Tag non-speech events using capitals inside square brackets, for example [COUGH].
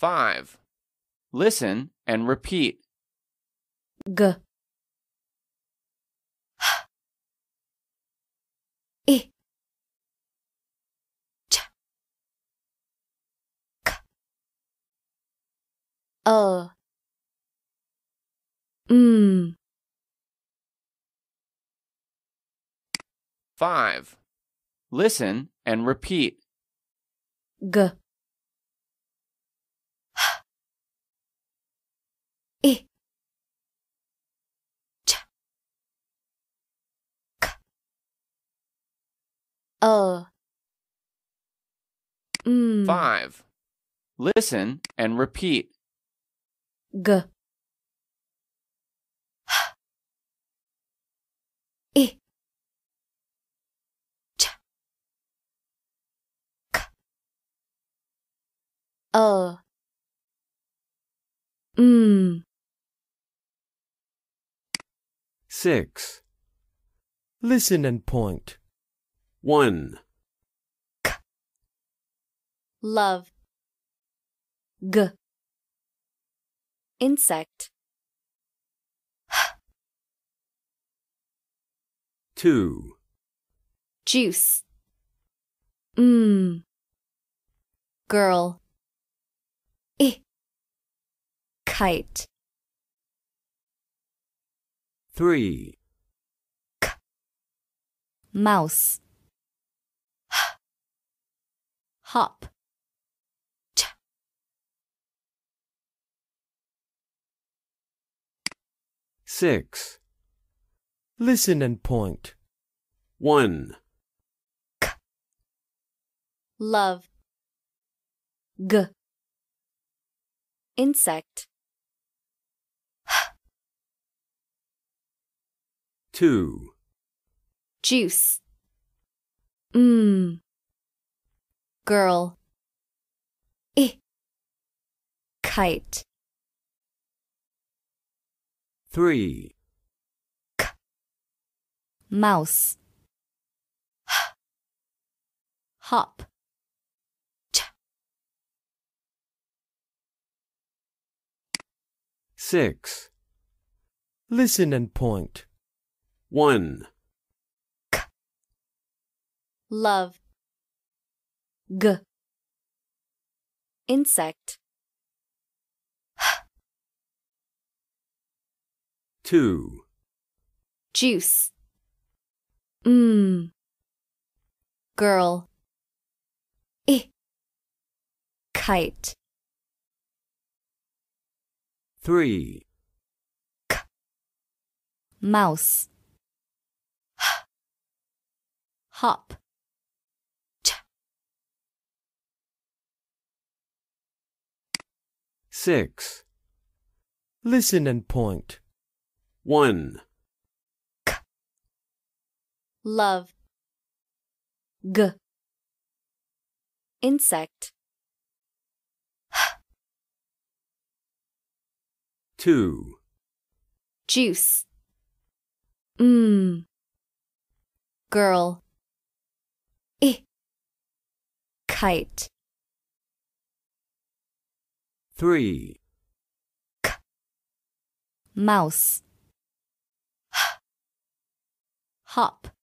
5. Listen and repeat. G. H. I. Ch. K. O. Mm. 5. Listen and repeat. G. 二嗯 uh. mm. 5. Listen and repeat. 个一叉卡二嗯 [SIGHS] uh. mm. 6. Listen and point. One. K. Love. G. Insect. H. Two. Juice. M. Mmm. Girl. I. Kite. Three. K. Mouse hop. Ch. Six. Listen and point. One. K. Love. G. Insect. Two. Juice. Mmm girl. I kite. 3. K mouse. H hop. Ch 6. Listen and point. 1. K love. G. Insect. 2. Juice. Mmm. Girl. I. Kite. 3. K. Mouse. H. Hop. 6. Listen and point. 1. K. Love. G. Insect. 2. Juice. Mmm. Girl. I. Eh. Kite three. K. Mouse. H. Hop.